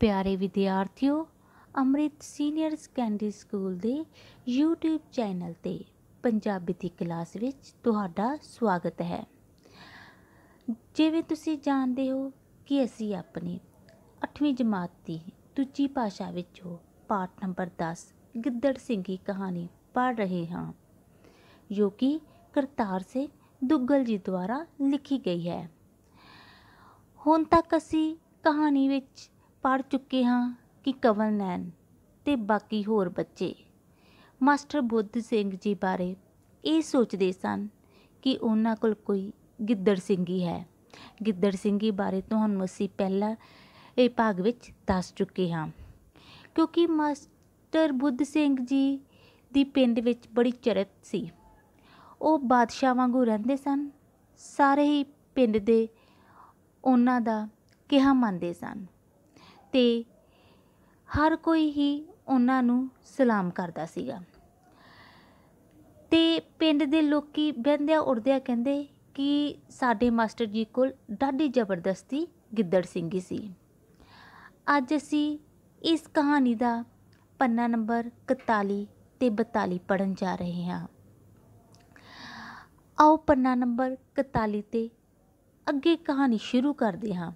ਪਿਆਰੇ ਵਿਦਿਆਰਥੀਓ Amrit senior secondary school ਦੇ YouTube ਚੈਨਲ ਤੇ ਪੰਜਾਬੀ ਦੀ ਕਲਾਸ ਵਿੱਚ ਤੁਹਾਡਾ ਸਵਾਗਤ ਹੈ ਜਿਵੇਂ ਤੁਸੀਂ ਜਾਣਦੇ ਹੋ ਕਿ ਅਸੀਂ ਆਪਣੀ 8ਵੀਂ ਜਮਾਤ ਦੀ ਦੂਜੀ ਭਾਸ਼ਾ ਵਿੱਚੋਂ ਪਾਠ ਨੰਬਰ 10 ਗਿੱਦੜ ਸਿੰਘ ਦੀ ਕਹਾਣੀ ਪੜ੍ਹ ਰਹੇ ਹਾਂ ਜੋ ਕਿ ਕਰਤਾਰ ਸਿੰਘ ਦੁੱਗਲ ਜੀ ਦੁਆਰਾ ਲਿਖੀ ਗਈ ਹੈ ਹੁਣ ਤੱਕ ਅਸੀਂ ਕਹਾਣੀ ਵਿੱਚ ਪੜ ਚੁੱਕੇ ਹਾਂ ਕਿ ਕਵਲ ਨੈਣ ਤੇ ਬਾਕੀ ਹੋਰ ਬੱਚੇ ਮਾਸਟਰ ਬੁੱਧ ਸਿੰਘ ਜੀ ਬਾਰੇ ਇਹ ਸੋਚਦੇ ਸਨ ਕਿ ਉਹਨਾਂ ਕੋਲ ਕੋਈ ਗਿੱਦੜ ਸਿੰਘੀ ਹੈ ਗਿੱਦੜ ਸਿੰਘੀ ਬਾਰੇ ਤੁਹਾਨੂੰ ਅਸੀਂ ਪਹਿਲਾਂ ਇਹ ਭਾਗ ਵਿੱਚ ਦੱਸ ਚੁੱਕੇ ਹਾਂ ਕਿਉਂਕਿ ਮਾਸਟਰ ਬੁੱਧ ਸਿੰਘ ਜੀ ਦੀ ਪਿੰਡ ਵਿੱਚ ਬੜੀ ਚਰਿਤ ਸੀ ਉਹ ਬਾਦਸ਼ਾਹ ਵਾਂਗੂ ਰਹਿੰਦੇ ਸਨ ਸਾਰੇ ਹੀ ਪਿੰਡ ਦੇ ਉਹਨਾਂ ਦਾ ਕਿਹਾ ਮੰਨਦੇ ਸਨ ਤੇ ਹਰ ਕੋਈ ਹੀ ਉਹਨਾਂ ਨੂੰ ਸਲਾਮ ਕਰਦਾ ਸੀਗਾ ਤੇ ਪਿੰਡ ਦੇ ਲੋਕੀ ਬੰਦਿਆ ਉਰਦਿਆ ਕਹਿੰਦੇ ਕਿ ਸਾਡੇ ਮਾਸਟਰ ਜੀ ਕੋਲ ਡਾਢੀ ਜ਼ਬਰਦਸਤੀ ਗਿੱਦੜ ਸਿੰਘੀ ਸੀ ਅੱਜ ਅਸੀਂ ਇਸ ਕਹਾਣੀ ਦਾ ਪੰਨਾ ਨੰਬਰ 41 ਤੇ 42 ਪੜਨ ਜਾ ਰਹੇ ਹਾਂ ਆਓ ਪੰਨਾ ਨੰਬਰ 41 ਤੇ ਅੱਗੇ ਕਹਾਣੀ ਸ਼ੁਰੂ ਕਰਦੇ ਹਾਂ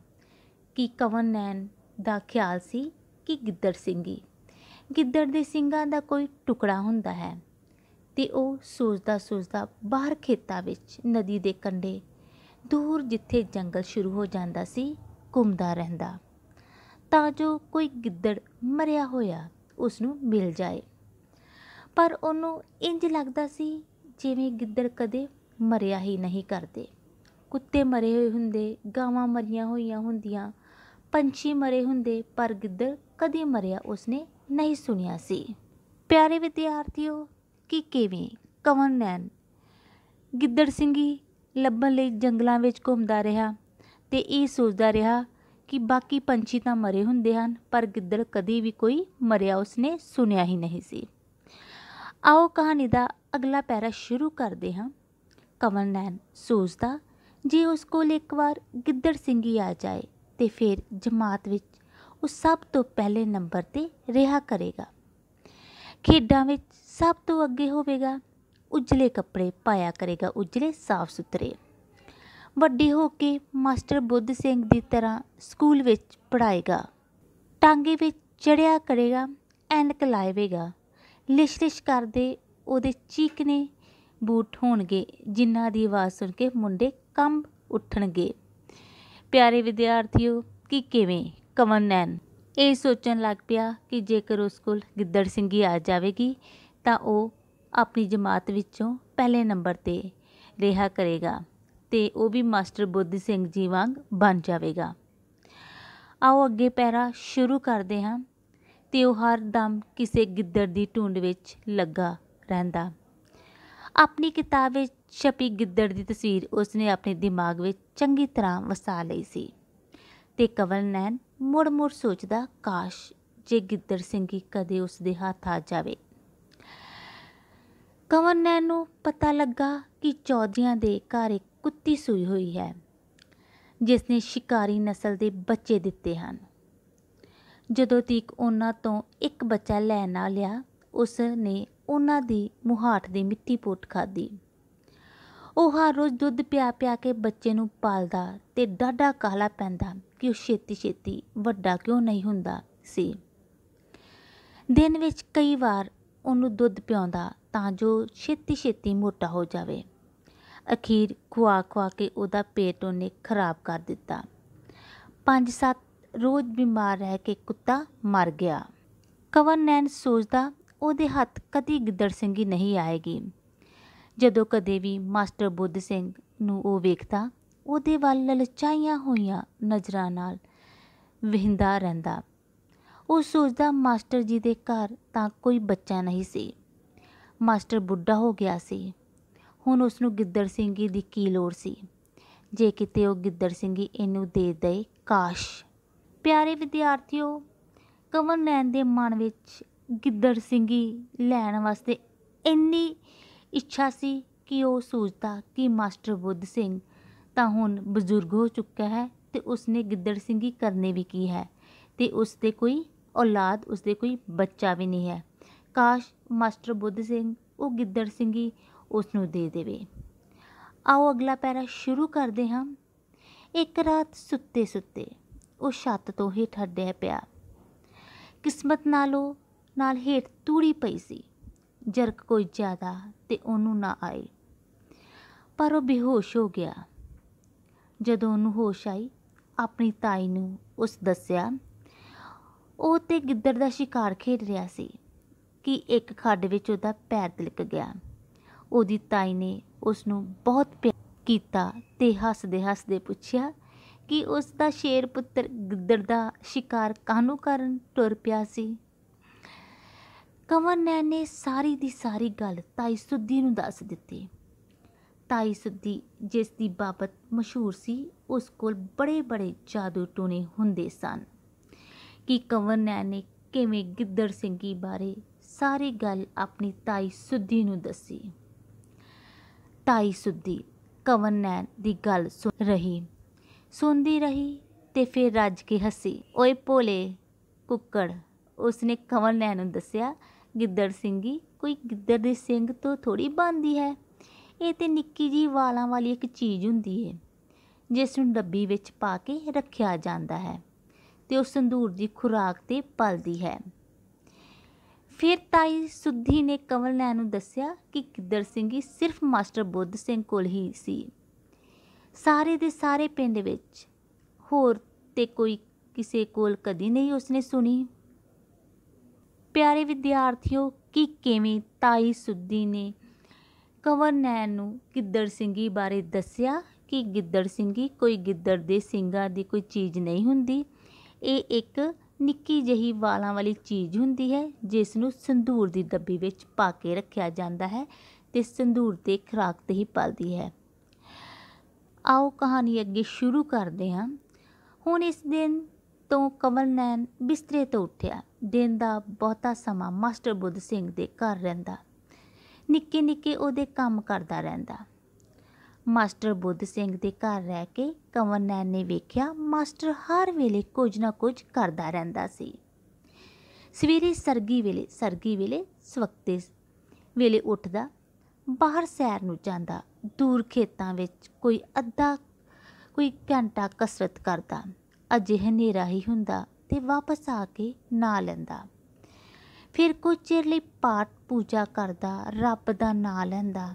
ਕਿ ਕਵਨ ਨੈਨ ਦਾ ਖਿਆਲ ਸੀ ਕਿ ਗਿੱਦੜ ਸਿੰਘੀ ਗਿੱਦੜ ਦੇ ਸਿੰਘਾਂ ਦਾ ਕੋਈ ਟੁਕੜਾ ਹੁੰਦਾ ਹੈ ਤੇ ਉਹ ਸੋਚਦਾ ਸੋਚਦਾ ਬਾਹਰ ਖੇਤਾਂ ਵਿੱਚ ਨਦੀ ਦੇ ਕੰਢੇ ਦੂਰ ਜਿੱਥੇ ਜੰਗਲ ਸ਼ੁਰੂ ਹੋ ਜਾਂਦਾ ਸੀ ਘੁੰਮਦਾ ਰਹਿੰਦਾ ਤਾਂ ਜੋ ਕੋਈ ਗਿੱਦੜ ਮਰਿਆ ਹੋਇਆ ਉਸ ਨੂੰ ਮਿਲ ਜਾਏ ਪਰ ਉਹਨੂੰ ਇੰਜ ਲੱਗਦਾ ਸੀ ਜਿਵੇਂ ਗਿੱਦੜ ਕਦੇ ਮਰਿਆ ਹੀ ਨਹੀਂ ਕਰਦੇ ਕੁੱਤੇ ਮਰੇ ਹੋਏ ਹੁੰਦੇ ਗਾਵਾਂ ਮਰੀਆਂ ਹੋਈਆਂ ਹੁੰਦੀਆਂ ਪੰਛੀ ਮਰੇ ਹੁੰਦੇ ਪਰ ਗਿੱਦੜ ਕਦੀ ਮਰਿਆ ਉਸਨੇ ਨਹੀਂ ਸੁਣਿਆ ਸੀ ਪਿਆਰੇ ਵਿਦਿਆਰਥੀਓ ਕਿ ਕਿਵੇਂ ਕਵਨ ਨੈਨ ਗਿੱਦੜ ਸਿੰਘੀ ਲੱਭਣ ਲਈ ਜੰਗਲਾਂ ਵਿੱਚ ਘੁੰਮਦਾ ਰਿਹਾ ਤੇ ਇਹ ਸੋਚਦਾ ਰਿਹਾ ਕਿ ਬਾਕੀ ਪੰਛੀ ਤਾਂ ਮਰੇ ਹੁੰਦੇ ਹਨ ਪਰ ਗਿੱਦੜ ਕਦੀ ਵੀ ਕੋਈ ਮਰਿਆ ਉਸਨੇ ਸੁਣਿਆ ਹੀ ਨਹੀਂ ਸੀ ਆਓ ਕਹਾਣੀ ਦਾ ਅਗਲਾ ਪੈਰਾ ਸ਼ੁਰੂ ਕਰਦੇ ਹਾਂ ਕਵਨ ਨੈਨ ਸੋਚਦਾ ਜੇ ਉਸ ਕੋਲ ਇੱਕ ਵਾਰ ਗਿੱਦੜ ਸਿੰਘੀ ਆ ਜਾਏ ਤੇ ਫਿਰ ਜਮਾਤ ਵਿੱਚ ਉਹ ਸਭ ਤੋਂ ਪਹਿਲੇ ਨੰਬਰ ਤੇ ਰਿਹਾ ਕਰੇਗਾ ਖੇਡਾਂ ਵਿੱਚ ਸਭ ਤੋਂ ਅੱਗੇ ਹੋਵੇਗਾ ਉਜਲੇ ਕੱਪੜੇ ਪਾਇਆ ਕਰੇਗਾ ਉਜਲੇ ਸਾਫ਼ ਸੁਥਰੇ ਵੱਡੀ ਹੋ ਕੇ ਮਾਸਟਰ ਬੁੱਧ ਸਿੰਘ ਦੀ ਤਰ੍ਹਾਂ ਸਕੂਲ ਵਿੱਚ ਪੜਾਏਗਾ ਟਾਂਗੇ ਵਿੱਚ ਚੜਿਆ ਕਰੇਗਾ ਐਨਕ ਲਾਏਵੇਗਾ ਲਿਸ਼ਲਿਸ਼ ਕਰਦੇ ਉਹਦੇ ਚੀਕਨੇ ਬੂਟ ਹੋਣਗੇ ਜਿਨ੍ਹਾਂ ਦੀ ਆਵਾਜ਼ ਸੁਣ ਕੇ ਮੁੰਡੇ ਕੰਬ ਉੱਠਣਗੇ ਪਿਆਰੇ ਵਿਦਿਆਰਥੀਓ ਕਿ ਕਿਵੇਂ ਕਮਨ ਨੈਨ ਇਹ ਸੋਚਣ ਲੱਗ ਪਿਆ ਕਿ ਜੇਕਰ ਉਸ ਕੋਲ ਗਿੱਦੜ ਸਿੰਘੀ ਆ ਜਾਵੇਗੀ ਤਾਂ ਉਹ ਆਪਣੀ ਜਮਾਤ ਵਿੱਚੋਂ ਪਹਿਲੇ ਨੰਬਰ ਤੇ ਰਿਹਾ ਕਰੇਗਾ ਤੇ ਉਹ ਵੀ ਮਾਸਟਰ ਬੁੱਧ ਸਿੰਘ ਜੀ ਵਾਂਗ ਬਣ ਜਾਵੇਗਾ ਆਓ ਅੱਗੇ ਪੈਰਾ ਸ਼ੁਰੂ ਕਰਦੇ ਹਾਂ ਤੇ ਉਹ ਹਰ ਦਮ ਕਿਸੇ ਗਿੱਦੜ ਦੀ ਟੁੰਡ ਵਿੱਚ ਲੱਗਾ ਰਹਿੰਦਾ ਆਪਣੀ ਕਿਤਾਬ ਵਿੱਚ ਛਪੀ ਗਿੱਦੜ ਦੀ ਤਸਵੀਰ ਉਸਨੇ ਆਪਣੇ ਦਿਮਾਗ ਵਿੱਚ ਚੰਗੀ ਤਰ੍ਹਾਂ ਵਸਾ ਲਈ ਸੀ ਤੇ ਕਵਲ ਨੈਣ ਮੁੜ-ਮੁੜ ਸੋਚਦਾ ਕਾਸ਼ ਜੇ ਗਿੱਦੜ ਸਿੰਘ ਹੀ ਕਦੇ ਉਸ ਦੇ ਹੱਥ ਆ ਜਾਵੇ ਕਵਲ ਨੈਣ ਨੂੰ ਪਤਾ ਲੱਗਾ ਕਿ ਚੌਧਿਆਂ ਦੇ ਘਰ ਇੱਕ ਕੁੱਤੀ ਸੂਈ ਹੋਈ ਹੈ ਜਿਸ ਨੇ ਸ਼ਿਕਾਰੀ ਨਸਲ ਦੇ ਬੱਚੇ ਦਿੱਤੇ ਹਨ ਜਦੋਂ ਤੀਕ ਉਹਨਾਂ ਤੋਂ ਇੱਕ ਬੱਚਾ ਲੈ ਨਾ ਲਿਆ ਉਸ ਨੇ ਉਹਨਾਂ ਦੀ ਮੁਹਾਠ ਦੀ ਮਿੱਟੀ ਪੋਟ ਖਾਦੀ ਉਹ ਹਰ ਰੋਜ਼ ਦੁੱਧ ਪਿਆ ਪਿਆ ਕੇ ਬੱਚੇ ਨੂੰ ਪਾਲਦਾ ਤੇ ਡਾਡਾ ਕਾਲਾ ਪੈਂਦਾ ਕਿ ਉਹ ਛੇਤੀ ਛੇਤੀ ਵੱਡਾ ਕਿਉਂ ਨਹੀਂ ਹੁੰਦਾ ਸੀ ਦਿਨ ਵਿੱਚ ਕਈ ਵਾਰ ਉਹਨੂੰ ਦੁੱਧ ਪਿਉਂਦਾ ਤਾਂ ਜੋ ਛੇਤੀ ਛੇਤੀ ਮੋਟਾ ਹੋ ਜਾਵੇ ਅਖੀਰ ਖਵਾ ਖਵਾ ਕੇ ਉਹਦਾ ਪੇਟ ਉਹਨੇ ਖਰਾਬ ਕਰ ਦਿੱਤਾ 5-7 ਰੋਜ਼ ਬਿਮਾਰ ਰਹਿ ਕੇ ਕੁੱਤਾ ਮਰ ਗਿਆ ਕਵਨ ਨੈਨ ਸੋਚਦਾ ਉਹਦੇ ਹੱਥ ਕਦੀ ਗਿੱਦੜ ਸਿੰਘੀ ਨਹੀਂ ਆਏਗੀ ਜਦੋਂ ਕਦੇ ਵੀ ਮਾਸਟਰ ਬੁੱਧ ਸਿੰਘ ਨੂੰ ਉਹ ਵੇਖਦਾ ਉਹਦੇ ਵੱਲ ਲਲਚਾਈਆਂ ਹੋਈਆਂ ਨਜ਼ਰਾਂ ਨਾਲ ਵਹਿੰਦਾ ਰਹਿੰਦਾ ਉਹ ਸੋਚਦਾ ਮਾਸਟਰ ਜੀ ਦੇ ਘਰ ਤਾਂ ਕੋਈ ਬੱਚਾ ਨਹੀਂ ਸੀ ਮਾਸਟਰ ਬੁੱਢਾ ਹੋ ਗਿਆ ਸੀ ਹੁਣ ਉਸ ਨੂੰ ਗਿੱਦੜ ਸਿੰਘੀ ਦੀ ਕੀ ਲੋੜ ਸੀ ਜੇ ਕਿਤੇ ਉਹ ਗਿੱਦੜ ਸਿੰਘੀ ਇਹਨੂੰ ਦੇ ਦੇ ਕਾਸ਼ ਪਿਆਰੇ ਵਿਦਿਆਰਥੀਓ ਕਮਨ ਨੈਣ ਦੇ ਮਨ ਵਿੱਚ ਗਿੱਦੜ ਸਿੰਘੀ ਲੈਣ ਵਾਸਤੇ ਇੰਨੀ ਇੱਛਾ ਸੀ ਕਿ ਉਹ ਸੋਚਦਾ ਕਿ ਮਾਸਟਰ ਬੁੱਧ ਸਿੰਘ ਤਾਂ ਹੁਣ ਬਜ਼ੁਰਗ ਹੋ ਚੁੱਕਾ ਹੈ ਤੇ ਉਸਨੇ ਗਿੱਦੜ ਸਿੰਘੀ ਕਰਨੇ ਵੀ ਕੀ ਹੈ ਤੇ ਉਸ ਤੇ ਕੋਈ ਔਲਾਦ ਉਸ ਦੇ ਕੋਈ ਬੱਚਾ ਵੀ ਨਹੀਂ ਹੈ ਕਾਸ਼ ਮਾਸਟਰ ਬੁੱਧ ਸਿੰਘ ਉਹ ਗਿੱਦੜ ਸਿੰਘੀ ਉਸ ਨੂੰ ਦੇ ਦੇਵੇ ਆਓ ਅਗਲਾ ਪੈਰਾ ਸ਼ੁਰੂ ਕਰਦੇ ਹਾਂ ਇੱਕ ਰਾਤ ਸੁੱਤੇ ਸੁੱਤੇ ਉਹ ਛੱਤ ਤੋਂ ਹੀ ਠੱਡਿਆ ਪਿਆ ਕਿਸਮਤ ਨਾਲੋਂ ਨਾਲ ਹੇਠ ਤੂੜੀ ਪਈ ਸੀ ਜਰਕ ਕੋਈ ਜ਼ਿਆਦਾ ਤੇ ਉਹਨੂੰ ਨਾ ਆਏ ਪਰ ਉਹ ਬੇਹੋਸ਼ ਹੋ ਗਿਆ ਜਦੋਂ ਉਹਨੂੰ ਹੋਸ਼ ਆਈ ਆਪਣੀ ਤਾਈ ਨੂੰ ਉਸ ਦੱਸਿਆ ਉਹ ਤੇ ਗਿੱਦੜ ਦਾ ਸ਼ਿਕਾਰ ਖੇਡ ਰਿਹਾ ਸੀ ਕਿ ਇੱਕ ਖੱਡ ਵਿੱਚ ਉਹਦਾ ਪੈਰ ਤਿਲਕ ਗਿਆ ਉਹਦੀ ਤਾਈ ਨੇ ਉਸ ਨੂੰ ਬਹੁਤ ਪਿਆਰ ਕੀਤਾ ਤੇ ਹੱਸਦੇ ਹੱਸਦੇ ਪੁੱਛਿਆ ਕਿ ਉਸ ਦਾ ਸ਼ੇਰ ਪੁੱਤਰ ਗਿੱਦੜ ਦਾ ਸ਼ਿਕਾਰ ਕਾਹਨੂੰ ਕਰਨ ਟੁਰ ਪਿਆ ਸੀ ਕੰਵਰਨੈਣ ਨੇ ਸਾਰੀ ਦੀ ਸਾਰੀ ਗੱਲ ਤਾਈ ਸੁੱਧੀ ਨੂੰ ਦੱਸ ਦਿੱਤੀ ਤਾਈ ਸੁੱਧੀ ਜਿਸ ਦੀ ਬਾਬਤ ਮਸ਼ਹੂਰ ਸੀ ਉਸ ਕੋਲ ਬੜੇ ਬੜੇ ਜਾਦੂ ਟੂਣੇ ਹੁੰਦੇ ਸਨ ਕਿ ਕੰਵਰਨੈਣ ਨੇ ਕਿਵੇਂ ਗਿੱਦੜ ਸਿੰਘੀ ਬਾਰੇ ਸਾਰੀ ਗੱਲ ਆਪਣੀ ਤਾਈ ਸੁੱਧੀ ਨੂੰ ਦੱਸੀ ਤਾਈ ਸੁੱਧੀ ਕੰਵਰਨੈਣ ਦੀ ਗੱਲ ਸੁਣ ਰਹੀ ਸੁਣਦੀ ਰਹੀ ਤੇ ਫਿਰ ਰੱਜ ਕੇ ਹੱਸੀ ਓਏ ਭੋਲੇ ਕੁੱਕੜ ਉਸਨੇ ਕਮਲ ਨੈਣ ਨੂੰ ਦੱਸਿਆ ਗਿੱਦੜ ਸਿੰਘੀ ਕੋਈ ਗਿੱਦੜ ਦੇ ਸਿੰਘ ਤੋਂ ਥੋੜੀ ਬਣਦੀ ਹੈ ਇਹ ਤੇ ਨਿੱਕੀ ਜੀ ਵਾਲਾਂ ਵਾਲੀ ਇੱਕ ਚੀਜ਼ ਹੁੰਦੀ ਹੈ ਜਿਸ ਨੂੰ ਡੱਬੀ ਵਿੱਚ ਪਾ ਕੇ ਰੱਖਿਆ ਜਾਂਦਾ ਹੈ ਤੇ ਉਹ ਸੰਧੂਰ ਦੀ ਖੁਰਾਕ ਤੇ ਪਲਦੀ ਹੈ ਫਿਰ ਤਾਈ ਸੁੱਧੀ ਨੇ ਕਮਲ ਨੈਣ ਨੂੰ ਦੱਸਿਆ ਕਿ ਗਿੱਦੜ ਸਿੰਘੀ ਸਿਰਫ ਮਾਸਟਰ ਬੁੱਧ ਸਿੰਘ ਕੋਲ ਹੀ ਸੀ ਸਾਰੇ ਦੇ ਸਾਰੇ ਪਿੰਡ ਵਿੱਚ ਹੋਰ ਤੇ ਕੋਈ ਕਿਸੇ ਕੋਲ ਕਦੀ ਨਹੀਂ ਉਸਨੇ ਸੁਣੀ ਪਿਆਰੇ ਵਿਦਿਆਰਥੀਓ ਕਿ ਕਿਵੇਂ ਤਾਈ ਸੁੱਦੀ ਨੇ ਕਵਰ ਨੈਣ ਨੂੰ ਗਿੱਦੜ ਸਿੰਘੀ ਬਾਰੇ ਦੱਸਿਆ ਕਿ ਗਿੱਦੜ ਸਿੰਘੀ ਕੋਈ ਗਿੱਦੜ ਦੇ ਸਿੰਘਾਂ ਦੀ ਕੋਈ ਚੀਜ਼ ਨਹੀਂ ਹੁੰਦੀ ਇਹ ਇੱਕ ਨਿੱਕੀ ਜਹੀ ਵਾਲਾਂ ਵਾਲੀ ਚੀਜ਼ ਹੁੰਦੀ ਹੈ ਜਿਸ ਨੂੰ ਸੰਧੂਰ ਦੀ ਦੱਬੀ ਵਿੱਚ ਪਾ ਕੇ ਰੱਖਿਆ ਜਾਂਦਾ ਹੈ ਤੇ ਸੰਧੂਰ ਤੇ ਖਰਾਕ ਤੇ ਹੀ ਪਲਦੀ ਹੈ ਆਓ ਕਹਾਣੀ ਅੱਗੇ ਸ਼ੁਰੂ ਕਰਦੇ ਹਾਂ ਹੁਣ ਇਸ ਦਿਨ ਤੋਂ ਕਮਲ ਨੈਣ ਬਿਸਤਰੇ ਤੋਂ ਉੱਠਿਆ ਦਿਨ ਦਾ ਬਹੁਤਾ ਸਮਾਂ ਮਾਸਟਰ ਬੁੱਧ ਸਿੰਘ ਦੇ ਘਰ ਰਹਿੰਦਾ ਨਿੱਕੇ ਨਿੱਕੇ ਉਹਦੇ ਕੰਮ ਕਰਦਾ ਰਹਿੰਦਾ ਮਾਸਟਰ ਬੁੱਧ ਸਿੰਘ ਦੇ ਘਰ ਰਹਿ ਕੇ ਕੰਵਰ ਨੈਣ ਨੇ ਵੇਖਿਆ ਮਾਸਟਰ ਹਰ ਵੇਲੇ ਕੁਝ ਨਾ ਕੁਝ ਕਰਦਾ ਰਹਿੰਦਾ ਸੀ ਸਵੇਰੇ ਸਰਗੀ ਵੇਲੇ ਸਰਗੀ ਵੇਲੇ ਸਵਕਤੇ ਵੇਲੇ ਉੱਠਦਾ ਬਾਹਰ ਸੈਰ ਨੂੰ ਜਾਂਦਾ ਦੂਰ ਖੇਤਾਂ ਵਿੱਚ ਕੋਈ ਅੱਧਾ ਕੋਈ ਘੰਟਾ ਕਸਰਤ ਕਰਦਾ ਅਜੇ ਹਨੇਰਾ ਹੀ ਹੁੰਦਾ ਤੇ ਵਾਪਸ ਆ ਕੇ ਨਾ ਲੈਂਦਾ ਫਿਰ ਕੁਝ ਚਿਰ ਲਈ ਪਾਠ ਪੂਜਾ ਕਰਦਾ ਰੱਬ ਦਾ ਨਾਮ ਲੈਂਦਾ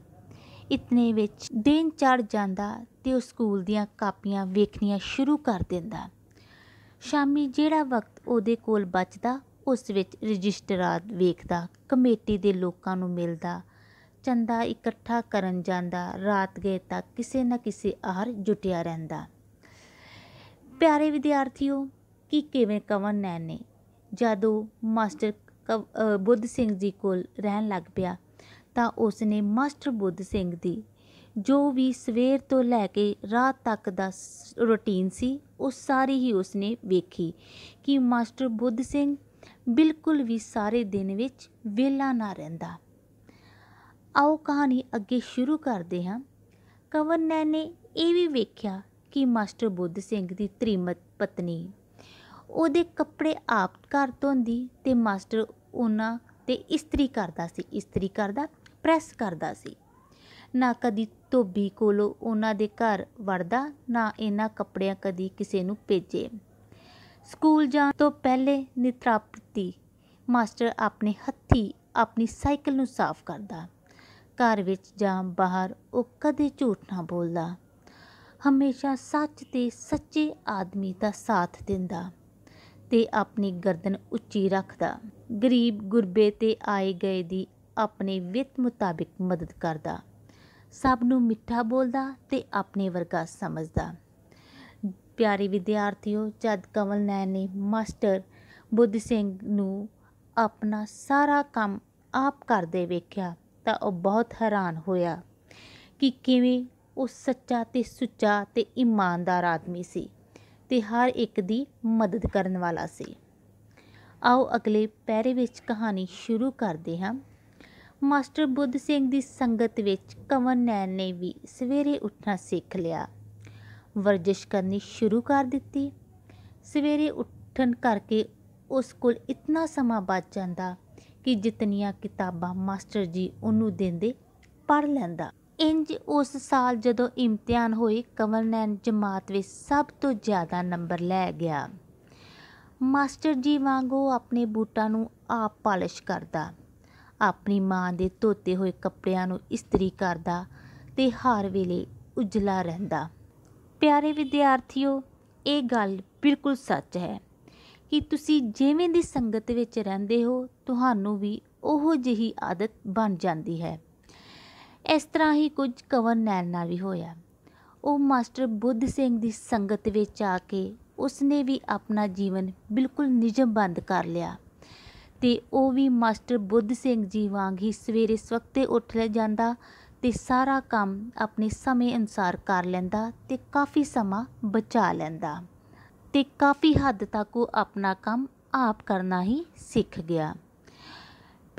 ਇਤਨੇ ਵਿੱਚ ਦਿਨ ਚੜ ਜਾਂਦਾ ਤੇ ਉਹ ਸਕੂਲ ਦੀਆਂ ਕਾਪੀਆਂ ਵੇਖਣੀਆਂ ਸ਼ੁਰੂ ਕਰ ਦਿੰਦਾ ਸ਼ਾਮੀ ਜਿਹੜਾ ਵਕਤ ਉਹਦੇ ਕੋਲ ਬਚਦਾ ਉਸ ਵਿੱਚ ਰਜਿਸਟਰਾਰ ਵੇਖਦਾ ਕਮੇਟੀ ਦੇ ਲੋਕਾਂ ਨੂੰ ਮਿਲਦਾ ਚੰਦਾ ਇਕੱਠਾ ਕਰਨ ਜਾਂਦਾ ਰਾਤ ਗਏ ਤੱਕ ਕਿਸੇ ਨਾ ਕਿਸੇ ਆਹਰ ਜੁਟਿਆ ਰਹਿੰਦਾ ਪਿਆਰੇ ਵਿਦਿਆਰਥੀਓ ਕਿ ਕਿਵੇਂ ਕਵਨ ਨੈਣ ਨੇ ਜਦੋਂ ਮਾਸਟਰ ਬੁੱਧ ਸਿੰਘ ਜੀ ਕੋਲ ਰਹਿਣ ਲੱਗ ਪਿਆ ਤਾਂ ਉਸ ਨੇ ਮਾਸਟਰ ਬੁੱਧ ਸਿੰਘ ਦੀ ਜੋ ਵੀ ਸਵੇਰ ਤੋਂ ਲੈ ਕੇ ਰਾਤ ਤੱਕ ਦਾ ਰੁਟੀਨ ਸੀ ਉਹ ਸਾਰੀ ਹੀ ਉਸ ਨੇ ਵੇਖੀ ਕਿ ਮਾਸਟਰ ਬੁੱਧ ਸਿੰਘ ਬਿਲਕੁਲ ਵੀ ਸਾਰੇ ਦਿਨ ਵਿੱਚ ਵਿਹਲਾ ਨਾ ਰਹਿੰਦਾ ਆਓ ਕਹਾਣੀ ਅੱਗੇ ਸ਼ੁਰੂ ਕਰਦੇ ਹਾਂ ਕਵਨ ਨੇ ਇਹ ਵੀ ਵੇਖਿਆ ਕਿ ਮਾਸਟਰ ਬੁੱਧ ਸਿੰਘ ਦੀ ਤ੍ਰਿਮਤ ਪਤਨੀ ਉਹਦੇ ਕੱਪੜੇ ਆਪ ਘਰ ਧੋਂਦੀ ਤੇ ਮਾਸਟਰ ਉਹਨਾਂ 'ਤੇ ਇਸਤਰੀ ਕਰਦਾ ਸੀ ਇਸਤਰੀ ਕਰਦਾ ਪ੍ਰੈਸ ਕਰਦਾ ਸੀ ਨਾ ਕਦੀ ਧੋਬੀ ਕੋਲੋਂ ਉਹਨਾਂ ਦੇ ਘਰ ਵੜਦਾ ਨਾ ਇਹਨਾਂ ਕੱਪੜਿਆਂ ਕਦੀ ਕਿਸੇ ਨੂੰ ਭੇਜੇ ਸਕੂਲ ਜਾਣ ਤੋਂ ਪਹਿਲੇ ਨਿਤਰਾਪਤੀ ਮਾਸਟਰ ਆਪਣੇ ਹੱਥੀ ਆਪਣੀ ਸਾਈਕਲ ਨੂੰ ਸਾਫ਼ ਕਰਦਾ ਘਰ ਵਿੱਚ ਜਾਂ ਬਾਹਰ ਉਹ ਕਦੇ ਝੂਠ ਨਾ ਬੋਲਦਾ ਹਮੇਸ਼ਾ ਸੱਚ ਤੇ ਸੱਚੇ ਆਦਮੀ ਦਾ ਸਾਥ ਦਿੰਦਾ ਤੇ ਆਪਣੀ ਗਰਦਨ ਉੱਚੀ ਰੱਖਦਾ। ਗਰੀਬ ਗੁਰਬੇ ਤੇ ਆਏ ਗਏ ਦੀ ਆਪਣੇ ਵਿੱਤ ਮੁਤਾਬਿਕ ਮਦਦ ਕਰਦਾ। ਸਭ ਨੂੰ ਮਿੱਠਾ ਬੋਲਦਾ ਤੇ ਆਪਣੇ ਵਰਗਾ ਸਮਝਦਾ। ਪਿਆਰੇ ਵਿਦਿਆਰਥੀਓ ਜਦ ਕਮਲ ਨੈਣ ਨੇ ਮਾਸਟਰ ਬੁੱਧ ਸਿੰਘ ਨੂੰ ਆਪਣਾ ਸਾਰਾ ਕੰਮ ਆਪ ਕਰਦੇ ਵੇਖਿਆ ਤਾਂ ਉਹ ਬਹੁਤ ਹੈਰਾਨ ਹੋਇਆ ਕਿ ਕਿਵੇਂ ਉਹ ਸੱਚਾ ਤੇ ਸੁੱਚਾ ਤੇ ਇਮਾਨਦਾਰ ਆਦਮੀ ਸੀ। ਤੇ ਹਰ ਇੱਕ ਦੀ ਮਦਦ ਕਰਨ ਵਾਲਾ ਸੀ ਆਓ ਅਗਲੇ ਪੈਰੇ ਵਿੱਚ ਕਹਾਣੀ ਸ਼ੁਰੂ ਕਰਦੇ ਹਾਂ ਮਾਸਟਰ ਬੁੱਧ ਸਿੰਘ ਦੀ ਸੰਗਤ ਵਿੱਚ ਕਮਨ ਨੈਣ ਨੇ ਵੀ ਸਵੇਰੇ ਉੱਠਣਾ ਸਿੱਖ ਲਿਆ ਵਰਜਿਸ਼ ਕਰਨੀ ਸ਼ੁਰੂ ਕਰ ਦਿੱਤੀ ਸਵੇਰੇ ਉੱਠਣ ਕਰਕੇ ਉਸ ਕੋਲ ਇਤਨਾ ਸਮਾਂ ਬਚ ਜਾਂਦਾ ਕਿ ਜਿਤਨੀਆਂ ਕਿਤਾਬਾਂ ਮਾਸਟਰ ਜੀ ਉਹਨੂੰ ਦਿੰਦੇ ਪੜ ਲੈਂਦਾ ਇੰਜ ਉਸ ਸਾਲ ਜਦੋਂ ਇਮਤਿਹਾਨ ਹੋਏ ਕਮਲ ਨੈਨ ਜਮਾਤ ਵਿੱਚ ਸਭ ਤੋਂ ਜ਼ਿਆਦਾ ਨੰਬਰ ਲੈ ਗਿਆ ਮਾਸਟਰ ਜੀ ਵਾਂਗੂ ਆਪਣੇ ਬੂਟਾਂ ਨੂੰ ਆਪ ਪਾਲਿਸ਼ ਕਰਦਾ ਆਪਣੀ ਮਾਂ ਦੇ ਧੋਤੇ ਹੋਏ ਕੱਪੜਿਆਂ ਨੂੰ ਇਸਤਰੀ ਕਰਦਾ ਤੇ ਹਰ ਵੇਲੇ ਉਜਲਾ ਰਹਿੰਦਾ ਪਿਆਰੇ ਵਿਦਿਆਰਥੀਓ ਇਹ ਗੱਲ ਬਿਲਕੁਲ ਸੱਚ ਹੈ ਕਿ ਤੁਸੀਂ ਜਿਵੇਂ ਦੀ ਸੰਗਤ ਵਿੱਚ ਰਹਿੰਦੇ ਹੋ ਤੁਹਾਨੂੰ ਵੀ ਉਹੋ ਜਿਹੀ ਆਦਤ ਬਣ ਜਾਂਦੀ ਹੈ ਇਸ ਤਰ੍ਹਾਂ ਹੀ ਕੁਝ ਕਵਰ ਨੈਣ ਨਾਲ ਵੀ ਹੋਇਆ ਉਹ ਮਾਸਟਰ ਬੁੱਧ ਸਿੰਘ ਦੀ ਸੰਗਤ ਵਿੱਚ ਆ ਕੇ ਉਸਨੇ ਵੀ ਆਪਣਾ ਜੀਵਨ ਬਿਲਕੁਲ ਬੰਦ ਕਰ ਲਿਆ ਤੇ ਉਹ ਵੀ ਮਾਸਟਰ ਬੁੱਧ ਸਿੰਘ ਜੀ ਵਾਂਗ ਹੀ ਸਵੇਰੇ ਸਵਕਤੇ ਉੱਠ ਲੈ ਜਾਂਦਾ ਤੇ ਸਾਰਾ ਕੰਮ ਆਪਣੇ ਸਮੇਂ ਅਨੁਸਾਰ ਕਰ ਲੈਂਦਾ ਤੇ ਕਾਫੀ ਸਮਾਂ ਬਚਾ ਲੈਂਦਾ ਤੇ ਕਾਫੀ ਹੱਦ ਤੱਕ ਉਹ ਆਪਣਾ ਕੰਮ ਆਪ ਕਰਨਾ ਹੀ ਸਿੱਖ ਗਿਆ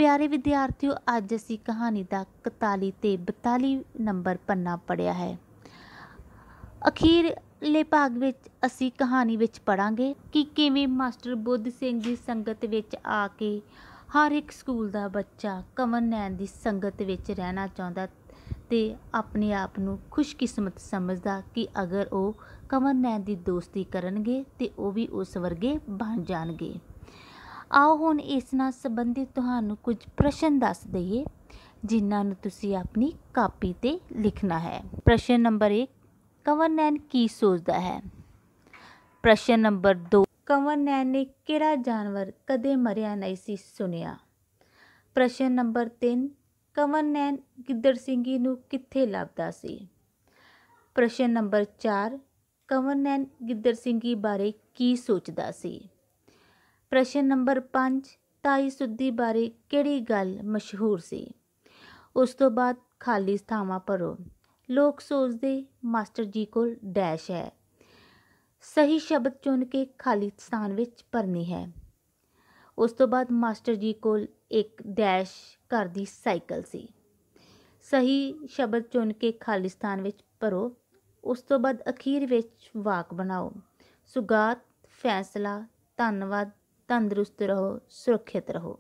ਪਿਆਰੇ ਵਿਦਿਆਰਥੀਓ ਅੱਜ ਅਸੀਂ ਕਹਾਣੀ ਦਾ 41 ਤੇ 42 ਨੰਬਰ ਪੰਨਾ ਪੜਿਆ ਹੈ ਅਖੀਰਲੇ ਭਾਗ ਵਿੱਚ ਅਸੀਂ ਕਹਾਣੀ ਵਿੱਚ ਪੜਾਂਗੇ ਕਿ ਕਿਵੇਂ ਮਾਸਟਰ ਬੁੱਧ ਸਿੰਘ ਦੀ ਸੰਗਤ ਵਿੱਚ ਆ ਕੇ ਹਰ ਇੱਕ ਸਕੂਲ ਦਾ ਬੱਚਾ ਕਮਨ ਨੈਣ ਦੀ ਸੰਗਤ ਵਿੱਚ ਰਹਿਣਾ ਚਾਹੁੰਦਾ ਤੇ ਆਪਣੇ ਆਪ ਨੂੰ ਖੁਸ਼ਕਿਸਮਤ ਸਮਝਦਾ ਕਿ ਅਗਰ ਉਹ ਕਮਨ ਨੈਣ ਦੀ ਦੋਸਤੀ ਕਰਨਗੇ ਤੇ ਉਹ ਵੀ ਉਸ ਵਰਗੇ ਬਣ ਜਾਣਗੇ ਆਓ ਹੁਣ ਇਸ ਨਾਲ ਸੰਬੰਧਿਤ ਤੁਹਾਨੂੰ ਕੁਝ ਪ੍ਰਸ਼ਨ ਦੱਸ ਦਈਏ ਜਿਨ੍ਹਾਂ ਨੂੰ ਤੁਸੀਂ ਆਪਣੀ ਕਾਪੀ ਤੇ ਲਿਖਣਾ ਹੈ ਪ੍ਰਸ਼ਨ ਨੰਬਰ 1 ਕਵਨ ਨੈਨ ਕੀ ਸੋਚਦਾ ਹੈ ਪ੍ਰਸ਼ਨ ਨੰਬਰ 2 ਕਵਨ ਨੈਨ ਨੇ ਕਿਹੜਾ ਜਾਨਵਰ ਕਦੇ ਮਰਿਆ ਨਹੀਂ ਸੀ ਸੁਣਿਆ ਪ੍ਰਸ਼ਨ ਨੰਬਰ 3 ਕਵਨ ਨੈਨ ਗਿੱਦੜ ਸਿੰਘੀ ਨੂੰ ਕਿੱਥੇ ਲੱਭਦਾ ਸੀ ਪ੍ਰਸ਼ਨ ਨੰਬਰ 4 ਕਵਨ ਨੈਨ ਗਿੱਦੜ ਸਿੰਘੀ ਬਾਰੇ ਕੀ ਸੋਚਦਾ ਸੀ ਪ੍ਰਸ਼ਨ ਨੰਬਰ 5 ਤਾਈ ਸੁੱਧੀ ਬਾਰੇ ਕਿਹੜੀ ਗੱਲ ਮਸ਼ਹੂਰ ਸੀ ਉਸ ਤੋਂ ਬਾਅਦ ਖਾਲੀ ਥਾਵਾਂ ਭਰੋ ਲੋਕ ਸੋਚਦੇ ਮਾਸਟਰ ਜੀ ਕੋਲ ਡੈਸ਼ ਹੈ ਸਹੀ ਸ਼ਬਦ ਚੁਣ ਕੇ ਖਾਲੀ ਸਥਾਨ ਵਿੱਚ ਭਰਨੀ ਹੈ ਉਸ ਤੋਂ ਬਾਅਦ ਮਾਸਟਰ ਜੀ ਕੋਲ ਇੱਕ ਡੈਸ਼ ਘਰ ਦੀ ਸਾਈਕਲ ਸੀ ਸਹੀ ਸ਼ਬਦ ਚੁਣ ਕੇ ਖਾਲੀ ਸਥਾਨ ਵਿੱਚ ਭਰੋ ਉਸ ਤੋਂ ਬਾਅਦ ਅਖੀਰ ਵਿੱਚ ਵਾਕ ਬਣਾਓ ਸੁਗਾਤ ਫੈਸਲਾ ਧੰਨਵਾਦ ਤੰਦਰੁਸਤ ਰਹੋ ਸੁਰੱਖਿਅਤ ਰਹੋ